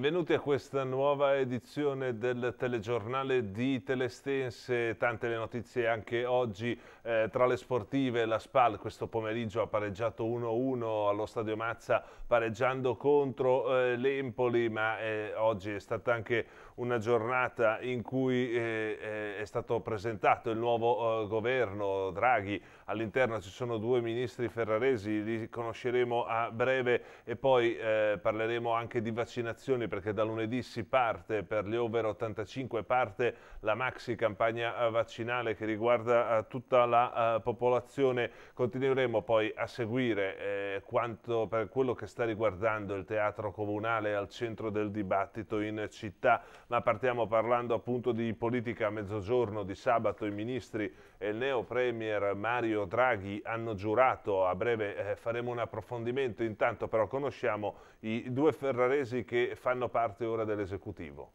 benvenuti a questa nuova edizione del telegiornale di Telestense. Tante le notizie anche oggi eh, tra le sportive. La Spal questo pomeriggio ha pareggiato 1-1 allo Stadio Mazza pareggiando contro eh, l'Empoli, ma eh, oggi è stata anche una giornata in cui eh, eh, è stato presentato il nuovo eh, governo Draghi, all'interno ci sono due ministri ferraresi, li conosceremo a breve e poi eh, parleremo anche di vaccinazioni perché da lunedì si parte per gli over 85, parte la maxi campagna eh, vaccinale che riguarda eh, tutta la popolazione, continueremo poi a seguire quanto per quello che sta riguardando il teatro comunale al centro del dibattito in città ma partiamo parlando appunto di politica a mezzogiorno. Di sabato i ministri e il neo premier Mario Draghi hanno giurato, a breve eh, faremo un approfondimento, intanto però conosciamo i due ferraresi che fanno parte ora dell'esecutivo.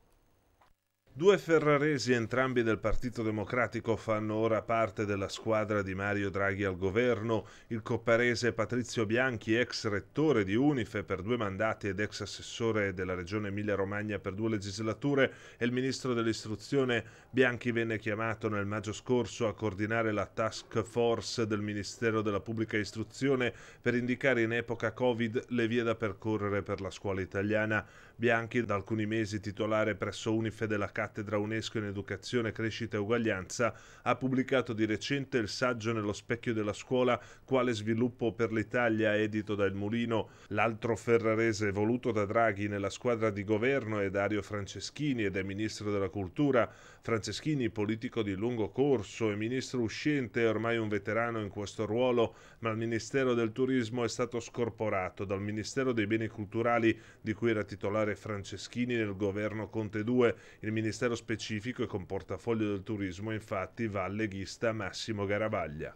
Due ferraresi entrambi del Partito Democratico fanno ora parte della squadra di Mario Draghi al governo. Il copparese Patrizio Bianchi, ex rettore di Unife per due mandati ed ex assessore della regione Emilia-Romagna per due legislature, e il ministro dell'istruzione. Bianchi venne chiamato nel maggio scorso a coordinare la task force del Ministero della Pubblica Istruzione per indicare in epoca Covid le vie da percorrere per la scuola italiana. Bianchi, da alcuni mesi titolare presso UNIFE della cattedra UNESCO in Educazione, Crescita e Uguaglianza, ha pubblicato di recente il saggio Nello specchio della scuola, quale sviluppo per l'Italia, edito dal Mulino. L'altro ferrarese voluto da Draghi nella squadra di governo è Dario Franceschini ed è ministro della cultura. Franceschini, politico di lungo corso e ministro uscente, è ormai un veterano in questo ruolo, ma il Ministero del Turismo è stato scorporato dal Ministero dei Beni Culturali, di cui era titolare particolare Franceschini nel governo Conte 2. Il ministero specifico e con portafoglio del turismo infatti va al leghista Massimo Garavaglia.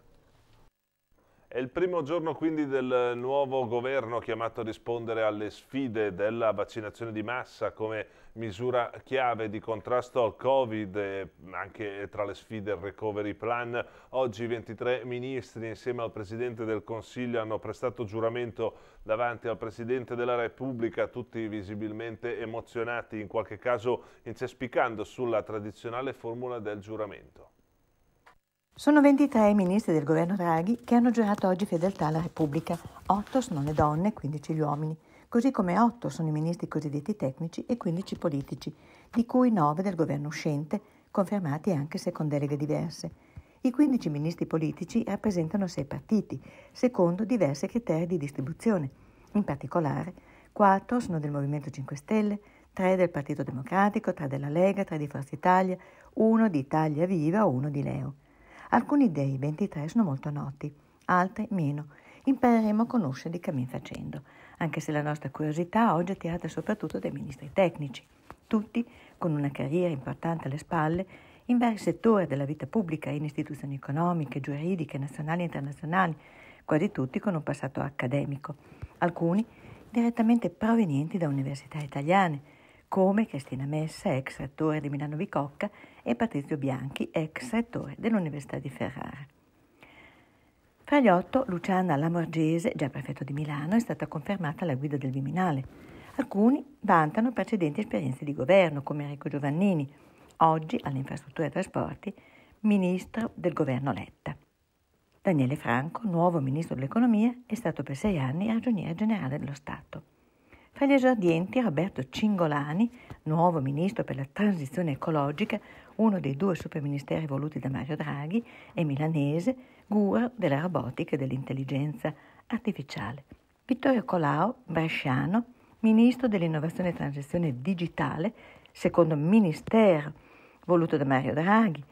È il primo giorno quindi del nuovo governo chiamato a rispondere alle sfide della vaccinazione di massa come misura chiave di contrasto al Covid anche tra le sfide il recovery plan. Oggi 23 ministri insieme al Presidente del Consiglio hanno prestato giuramento davanti al Presidente della Repubblica, tutti visibilmente emozionati, in qualche caso incespicando sulla tradizionale formula del giuramento. Sono 23 i ministri del governo Draghi che hanno giurato oggi fedeltà alla Repubblica. 8 sono le donne 15 gli uomini, così come 8 sono i ministri cosiddetti tecnici e 15 politici, di cui 9 del governo uscente, confermati anche se con deleghe diverse. I 15 ministri politici rappresentano 6 partiti, secondo diversi criteri di distribuzione. In particolare, 4 sono del Movimento 5 Stelle, 3 del Partito Democratico, 3 della Lega, 3 di Forza Italia, 1 di Italia Viva, 1 di Leo. Alcuni dei 23 sono molto noti, altri meno. Impareremo a conoscerli cammin facendo, anche se la nostra curiosità oggi è tirata soprattutto dai ministri tecnici, tutti con una carriera importante alle spalle in vari settori della vita pubblica, in istituzioni economiche, giuridiche, nazionali e internazionali, quasi tutti con un passato accademico, alcuni direttamente provenienti da università italiane, come Cristina Messa, ex rettore di Milano Bicocca, e Patrizio Bianchi, ex rettore dell'Università di Ferrara. Fra gli otto, Luciana Lamorgese, già prefetto di Milano, è stata confermata alla guida del Viminale. Alcuni vantano precedenti esperienze di governo, come Enrico Giovannini, oggi alle infrastrutture e trasporti, ministro del governo Letta. Daniele Franco, nuovo ministro dell'economia, è stato per sei anni ragioniere generale dello Stato. Tra gli esordienti Roberto Cingolani, nuovo ministro per la transizione ecologica, uno dei due superministeri voluti da Mario Draghi, e milanese, guru della robotica e dell'intelligenza artificiale. Vittorio Colau, bresciano, ministro dell'innovazione e transizione digitale, secondo ministero voluto da Mario Draghi,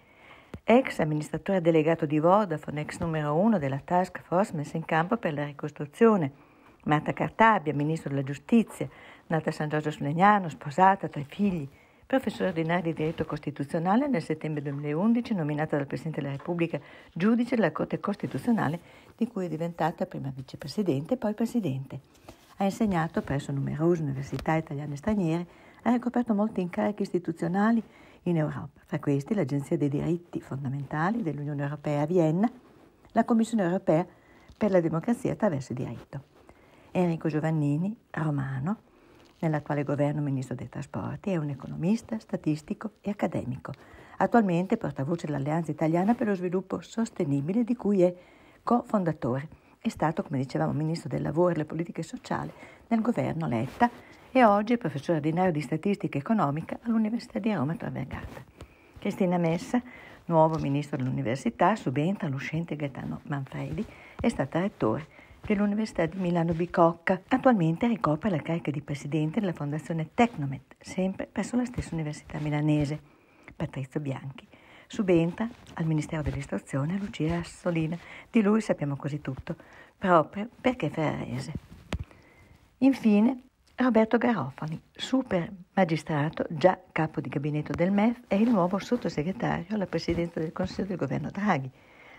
ex amministratore delegato di Vodafone, ex numero uno della task force messa in campo per la ricostruzione Marta Cartabia, ministro della giustizia, nata a San Giorgio Sulegnano, sposata, tre figli, professore ordinario di diritto costituzionale nel settembre 2011, nominata dal Presidente della Repubblica giudice della Corte Costituzionale, di cui è diventata prima vicepresidente e poi presidente. Ha insegnato presso numerose università italiane e straniere, ha ricoperto molti incarichi istituzionali in Europa, fra questi l'Agenzia dei diritti fondamentali dell'Unione Europea a Vienna, la Commissione Europea per la democrazia attraverso il diritto. Enrico Giovannini, romano, nell'attuale governo ministro dei trasporti, è un economista, statistico e accademico. Attualmente portavoce dell'Alleanza Italiana per lo Sviluppo Sostenibile, di cui è cofondatore. È stato, come dicevamo, ministro del lavoro e delle politiche sociali nel governo Letta e oggi è professore ordinario di statistica economica all'Università di Roma Tor Vergata. Cristina Messa, nuovo ministro dell'università, subentra l'uscente Gaetano Manfredi, è stata rettore dell'Università di Milano Bicocca. Attualmente ricopre la carica di presidente della Fondazione Tecnomet, sempre presso la stessa Università milanese. Patrizio Bianchi. Subentra al Ministero dell'Istruzione Lucia Assolina. Di lui sappiamo quasi tutto, proprio perché ferrarese. Infine, Roberto Garofani, super magistrato, già capo di gabinetto del MEF, è il nuovo sottosegretario alla presidenza del Consiglio del Governo Draghi.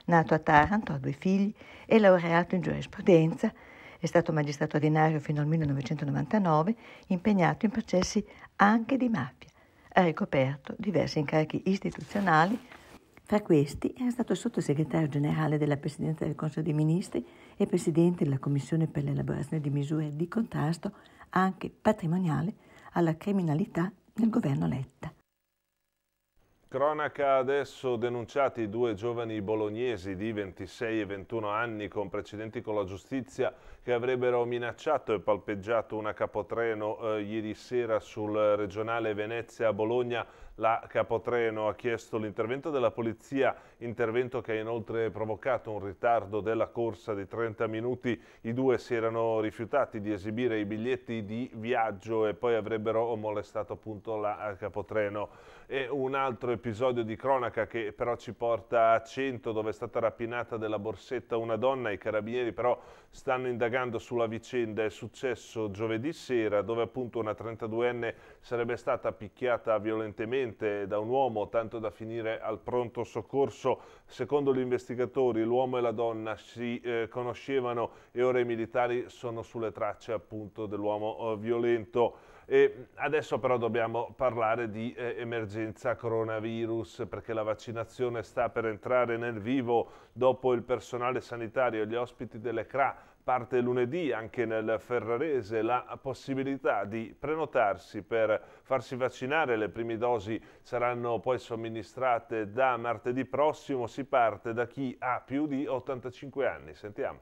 Nato a Taranto, ha due figli, è laureato in giurisprudenza, è stato magistrato ordinario fino al 1999, impegnato in processi anche di mafia. Ha ricoperto diversi incarichi istituzionali, fra questi era stato sottosegretario generale della Presidenza del Consiglio dei Ministri e presidente della Commissione per l'elaborazione di misure di contrasto anche patrimoniale alla criminalità nel governo Letta. Cronaca adesso denunciati due giovani bolognesi di 26 e 21 anni con precedenti con la giustizia che avrebbero minacciato e palpeggiato una capotreno eh, ieri sera sul regionale Venezia-Bologna la Capotreno ha chiesto l'intervento della polizia, intervento che ha inoltre provocato un ritardo della corsa di 30 minuti. I due si erano rifiutati di esibire i biglietti di viaggio e poi avrebbero molestato appunto la Capotreno. E un altro episodio di cronaca che però ci porta a 100 dove è stata rapinata della borsetta una donna. I carabinieri però stanno indagando sulla vicenda. È successo giovedì sera dove appunto una 32enne sarebbe stata picchiata violentemente incidente da un uomo, tanto da finire al pronto soccorso. Secondo gli investigatori l'uomo e la donna si eh, conoscevano e ora i militari sono sulle tracce appunto dell'uomo eh, violento. E adesso però dobbiamo parlare di eh, emergenza coronavirus perché la vaccinazione sta per entrare nel vivo dopo il personale sanitario e gli ospiti delle CRA Parte lunedì anche nel Ferrarese la possibilità di prenotarsi per farsi vaccinare, le prime dosi saranno poi somministrate da martedì prossimo, si parte da chi ha più di 85 anni, sentiamo.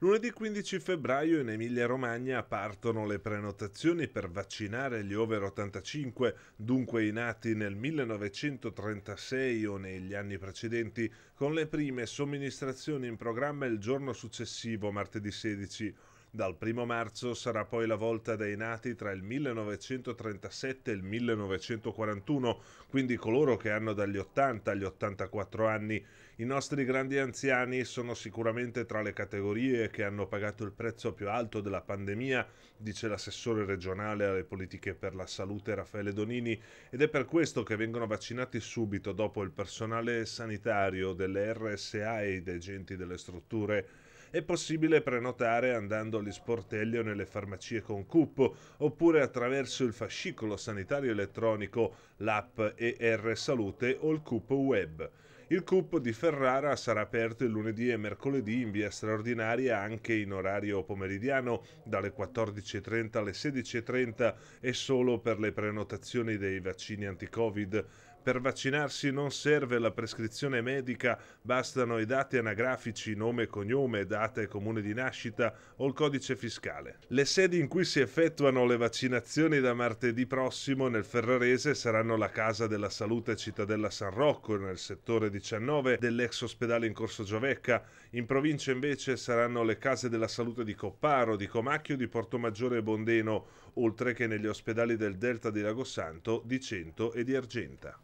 Lunedì 15 febbraio in Emilia-Romagna partono le prenotazioni per vaccinare gli over 85, dunque i nati nel 1936 o negli anni precedenti, con le prime somministrazioni in programma il giorno successivo, martedì 16. Dal 1 marzo sarà poi la volta dei nati tra il 1937 e il 1941, quindi coloro che hanno dagli 80 agli 84 anni i nostri grandi anziani sono sicuramente tra le categorie che hanno pagato il prezzo più alto della pandemia, dice l'assessore regionale alle politiche per la salute Raffaele Donini, ed è per questo che vengono vaccinati subito dopo il personale sanitario delle RSA e dei agenti delle strutture. È possibile prenotare andando agli sportelli o nelle farmacie con cupo, oppure attraverso il fascicolo sanitario elettronico, l'app ER Salute o il cupo web. Il CUP di Ferrara sarà aperto il lunedì e mercoledì in via straordinaria anche in orario pomeridiano dalle 14.30 alle 16.30 e solo per le prenotazioni dei vaccini anti-Covid. Per vaccinarsi non serve la prescrizione medica, bastano i dati anagrafici, nome e cognome, data e comune di nascita o il codice fiscale. Le sedi in cui si effettuano le vaccinazioni da martedì prossimo nel Ferrarese saranno la Casa della Salute Cittadella San Rocco nel settore 19 dell'ex ospedale in Corso Giovecca. In provincia invece saranno le Case della Salute di Copparo, di Comacchio, di Portomaggiore e Bondeno, oltre che negli ospedali del Delta di Lagosanto, di Cento e di Argenta.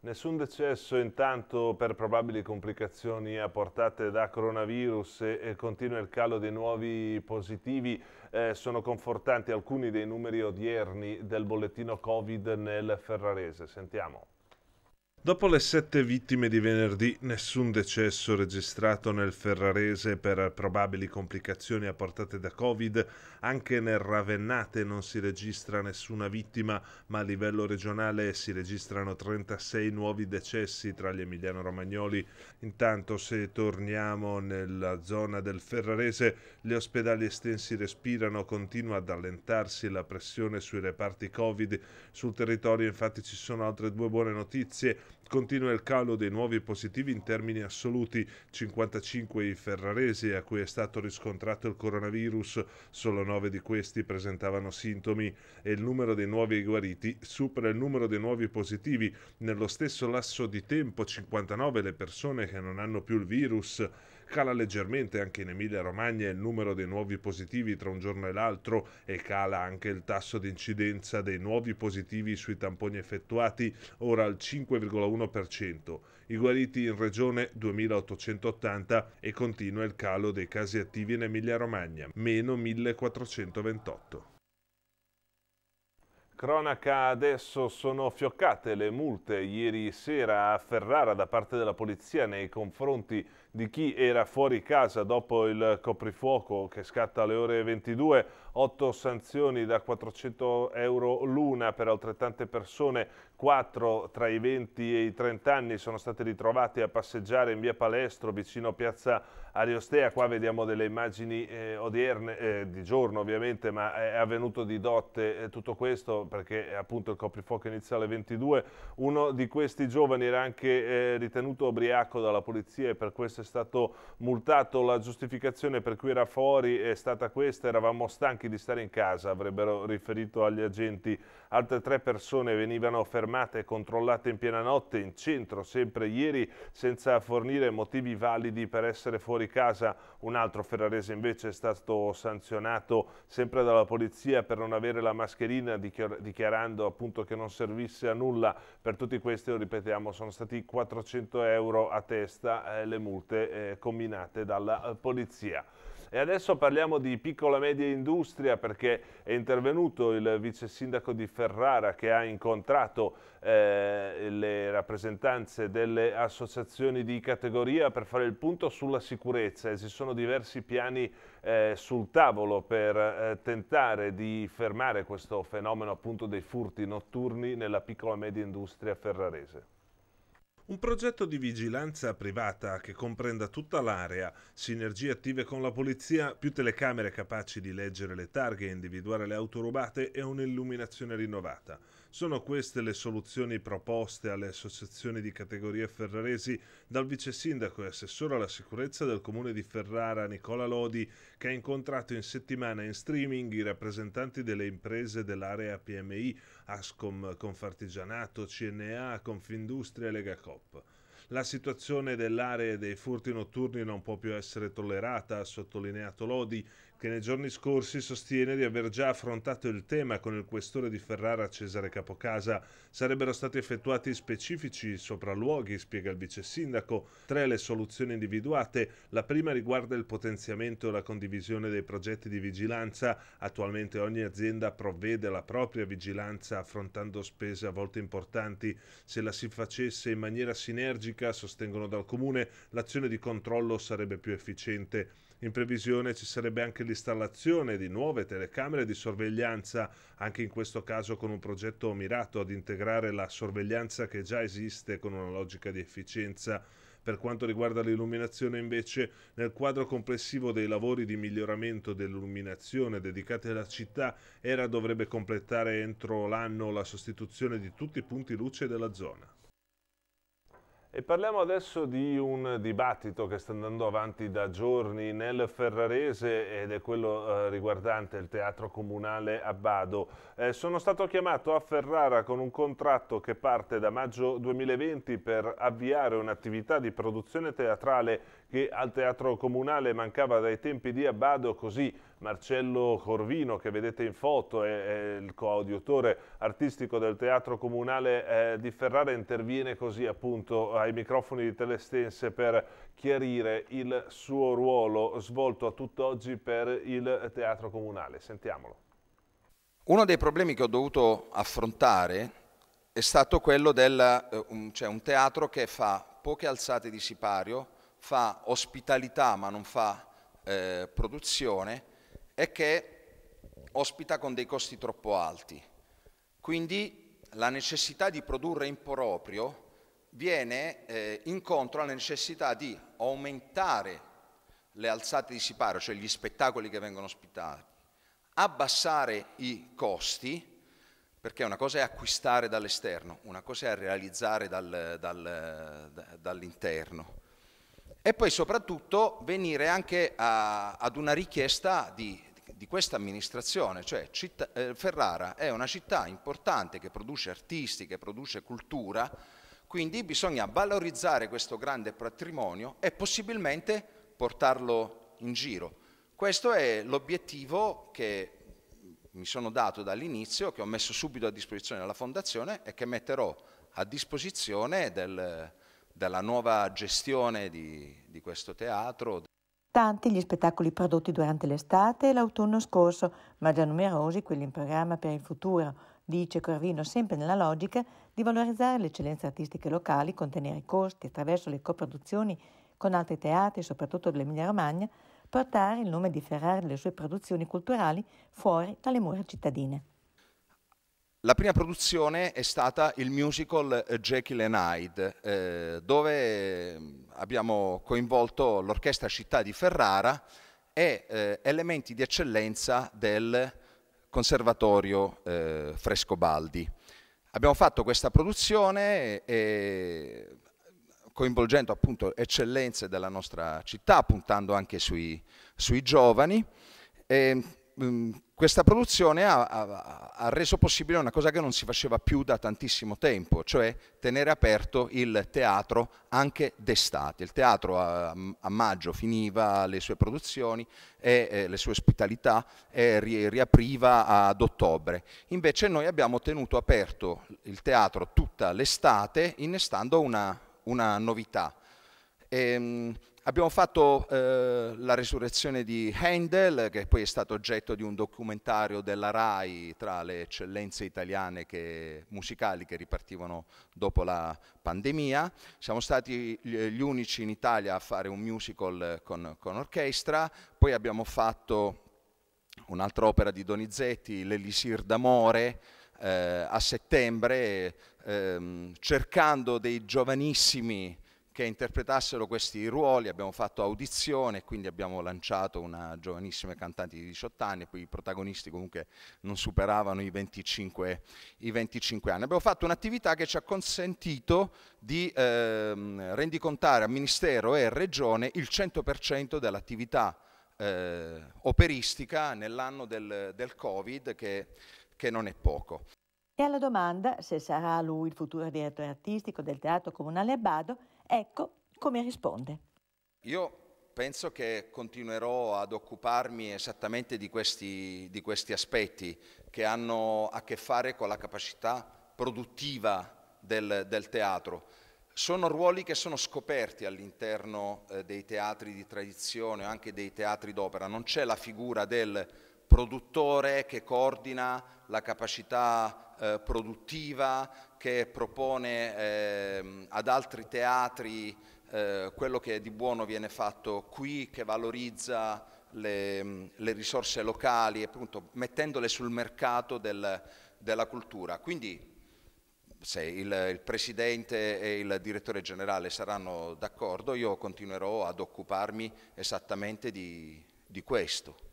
Nessun decesso intanto per probabili complicazioni apportate da coronavirus e, e continua il calo dei nuovi positivi. Eh, sono confortanti alcuni dei numeri odierni del bollettino Covid nel Ferrarese. Sentiamo. Dopo le sette vittime di venerdì, nessun decesso registrato nel Ferrarese per probabili complicazioni apportate da Covid, anche nel Ravennate non si registra nessuna vittima, ma a livello regionale si registrano 36 nuovi decessi tra gli emiliano-romagnoli. Intanto se torniamo nella zona del Ferrarese, gli ospedali estensi respirano, continua ad allentarsi la pressione sui reparti Covid. Sul territorio infatti ci sono altre due buone notizie Continua il calo dei nuovi positivi in termini assoluti, 55 i ferraresi a cui è stato riscontrato il coronavirus, solo 9 di questi presentavano sintomi e il numero dei nuovi guariti supera il numero dei nuovi positivi. Nello stesso lasso di tempo 59 le persone che non hanno più il virus Cala leggermente anche in Emilia-Romagna il numero dei nuovi positivi tra un giorno e l'altro e cala anche il tasso di incidenza dei nuovi positivi sui tamponi effettuati, ora al 5,1%. I guariti in regione 2880 e continua il calo dei casi attivi in Emilia-Romagna, meno 1428. Cronaca adesso sono fioccate le multe ieri sera a Ferrara da parte della polizia nei confronti di chi era fuori casa dopo il coprifuoco che scatta alle ore 22 8 sanzioni da 400 euro l'una per altrettante persone, 4 tra i 20 e i 30 anni sono stati ritrovati a passeggiare in via Palestro vicino a piazza Ariostea, qua vediamo delle immagini eh, odierne, eh, di giorno ovviamente, ma è avvenuto di dotte eh, tutto questo perché appunto il coprifuoco inizia alle 22, uno di questi giovani era anche eh, ritenuto ubriaco dalla polizia e per questo è stato multato, la giustificazione per cui era fuori è stata questa, eravamo stanchi di stare in casa, avrebbero riferito agli agenti. Altre tre persone venivano fermate e controllate in piena notte in centro sempre ieri senza fornire motivi validi per essere fuori casa. Un altro ferrarese invece è stato sanzionato sempre dalla polizia per non avere la mascherina dichiarando appunto che non servisse a nulla. Per tutti questi, lo ripetiamo, sono stati 400 euro a testa eh, le multe eh, combinate dalla eh, polizia. E adesso parliamo di piccola e media industria perché è intervenuto il vice sindaco di Ferrara che ha incontrato eh, le rappresentanze delle associazioni di categoria per fare il punto sulla sicurezza. Ci sono diversi piani eh, sul tavolo per eh, tentare di fermare questo fenomeno appunto dei furti notturni nella piccola e media industria ferrarese. Un progetto di vigilanza privata che comprenda tutta l'area, sinergie attive con la polizia, più telecamere capaci di leggere le targhe e individuare le auto rubate e un'illuminazione rinnovata. Sono queste le soluzioni proposte alle associazioni di categorie ferraresi dal vice sindaco e assessore alla sicurezza del comune di Ferrara Nicola Lodi che ha incontrato in settimana in streaming i rappresentanti delle imprese dell'area PMI, Ascom, Confartigianato, CNA, Confindustria e Legacoop. La situazione dell'area dei furti notturni non può più essere tollerata, ha sottolineato Lodi, che nei giorni scorsi sostiene di aver già affrontato il tema con il questore di Ferrara Cesare Capocasa. Sarebbero stati effettuati specifici sopralluoghi, spiega il vice sindaco. Tre le soluzioni individuate. La prima riguarda il potenziamento e la condivisione dei progetti di vigilanza. Attualmente ogni azienda provvede alla propria vigilanza affrontando spese a volte importanti. Se la si facesse in maniera sinergica, sostengono dal comune, l'azione di controllo sarebbe più efficiente. In previsione ci sarebbe anche l'installazione di nuove telecamere di sorveglianza, anche in questo caso con un progetto mirato ad integrare la sorveglianza che già esiste con una logica di efficienza. Per quanto riguarda l'illuminazione invece, nel quadro complessivo dei lavori di miglioramento dell'illuminazione dedicati alla città, ERA dovrebbe completare entro l'anno la sostituzione di tutti i punti luce della zona. E parliamo adesso di un dibattito che sta andando avanti da giorni nel Ferrarese ed è quello eh, riguardante il teatro comunale Abbado. Eh, sono stato chiamato a Ferrara con un contratto che parte da maggio 2020 per avviare un'attività di produzione teatrale che al teatro comunale mancava dai tempi di Abbado, così Marcello Corvino, che vedete in foto, è, è il coadiutore artistico del teatro comunale eh, di Ferrara, interviene così appunto ai ai microfoni di Telestense per chiarire il suo ruolo svolto a tutt'oggi per il Teatro Comunale. Sentiamolo. Uno dei problemi che ho dovuto affrontare è stato quello del eh, cioè un teatro che fa poche alzate di sipario, fa ospitalità ma non fa eh, produzione e che ospita con dei costi troppo alti. Quindi la necessità di produrre in proprio viene eh, incontro alla necessità di aumentare le alzate di sipario, cioè gli spettacoli che vengono ospitati, abbassare i costi, perché una cosa è acquistare dall'esterno, una cosa è realizzare dal, dal, dall'interno. E poi soprattutto venire anche a, ad una richiesta di, di questa amministrazione, cioè città, eh, Ferrara è una città importante che produce artisti, che produce cultura, quindi bisogna valorizzare questo grande patrimonio e possibilmente portarlo in giro. Questo è l'obiettivo che mi sono dato dall'inizio, che ho messo subito a disposizione della Fondazione e che metterò a disposizione del, della nuova gestione di, di questo teatro. Tanti gli spettacoli prodotti durante l'estate e l'autunno scorso, ma già numerosi quelli in programma per il futuro, dice Corvino sempre nella logica di valorizzare le eccellenze artistiche locali, contenere i costi attraverso le coproduzioni con altri teatri, soprattutto dell'Emilia Romagna, portare il nome di Ferrari e le sue produzioni culturali fuori dalle mura cittadine. La prima produzione è stata il musical eh, Jekyll and Hyde, eh, dove eh, abbiamo coinvolto l'Orchestra Città di Ferrara e eh, elementi di eccellenza del Conservatorio eh, Frescobaldi. Abbiamo fatto questa produzione e, coinvolgendo appunto eccellenze della nostra città, puntando anche sui, sui giovani. E questa produzione ha, ha, ha, reso possibile una cosa che non si faceva più da tantissimo tempo, cioè tenere aperto il teatro anche d'estate. Il teatro a, a maggio finiva le sue produzioni e eh, le sue ospitalità e ri, riapriva ad ottobre. Invece noi abbiamo tenuto aperto il teatro tutta l'estate innestando una, una novità. E, ehm, Abbiamo fatto eh, la resurrezione di Handel, che poi è stato oggetto di un documentario della RAI tra le eccellenze italiane che, musicali che ripartivano dopo la pandemia. Siamo stati gli unici in Italia a fare un musical con, con orchestra, poi abbiamo fatto un'altra opera di Donizetti, L'Elisir d'amore, eh, a settembre, ehm, cercando dei giovanissimi che interpretassero questi ruoli, abbiamo fatto audizione, quindi abbiamo lanciato una giovanissima cantante di 18 anni, poi i protagonisti comunque non superavano i 25, i 25 anni. Abbiamo fatto un'attività che ci ha consentito di ehm, rendicontare a Ministero e Regione il 100% dell'attività eh, operistica nell'anno del, del, Covid, che, che non è poco. E alla domanda se sarà lui il futuro direttore artistico del Teatro Comunale Abbado, Ecco come risponde. Io penso che continuerò ad occuparmi esattamente di questi, di questi aspetti che hanno a che fare con la capacità produttiva del, del teatro. Sono ruoli che sono scoperti all'interno eh, dei teatri di tradizione o anche dei teatri d'opera. Non c'è la figura del produttore che coordina la capacità eh, produttiva che propone eh, ad altri teatri eh, quello che di buono viene fatto qui, che valorizza le, mm, le risorse locali, appunto mettendole sul mercato del, della cultura. Quindi se il, il, Presidente e il Direttore Generale saranno d'accordo, io continuerò ad occuparmi esattamente di, di questo.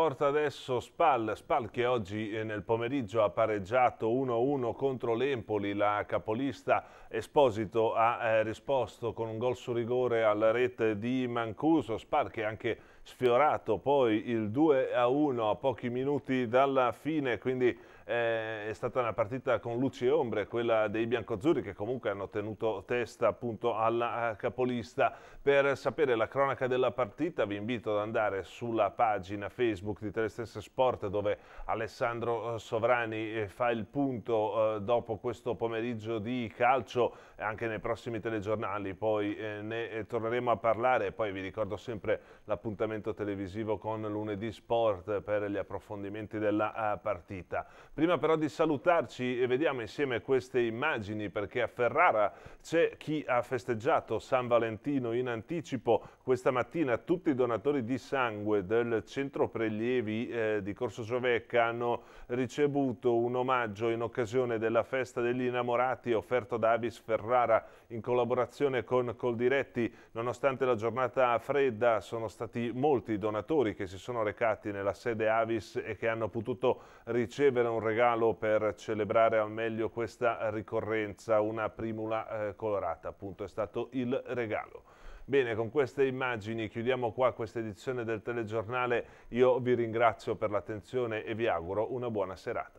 Porta adesso Spal, Spal che oggi eh, nel pomeriggio ha pareggiato 1-1 contro l'Empoli, la capolista Esposito ha eh, risposto con un gol su rigore alla rete di Mancuso, Spal che anche sfiorato poi il 2-1 a pochi minuti dalla fine, quindi eh, è stata una partita con luci e ombre, quella dei biancozzurri che comunque hanno tenuto testa appunto alla capolista. Per sapere la cronaca della partita vi invito ad andare sulla pagina Facebook di Telestense Sport dove Alessandro eh, Sovrani eh, fa il punto eh, dopo questo pomeriggio di calcio anche nei prossimi telegiornali, poi eh, ne eh, torneremo a parlare e poi vi ricordo sempre l'appuntamento televisivo con lunedì sport per gli approfondimenti della partita. Prima però di salutarci eh, vediamo insieme queste immagini perché a Ferrara c'è chi ha festeggiato San Valentino in anticipo. Questa mattina tutti i donatori di sangue del centro prelievi eh, di Corso Giovecca hanno ricevuto un omaggio in occasione della festa degli innamorati offerto da Avis Ferrara in collaborazione con Coldiretti. Nonostante la giornata fredda sono stati molti i donatori che si sono recati nella sede Avis e che hanno potuto ricevere un regalo per celebrare al meglio questa ricorrenza, una primula eh, colorata appunto è stato il regalo. Bene, con queste immagini chiudiamo qua questa edizione del telegiornale, io vi ringrazio per l'attenzione e vi auguro una buona serata.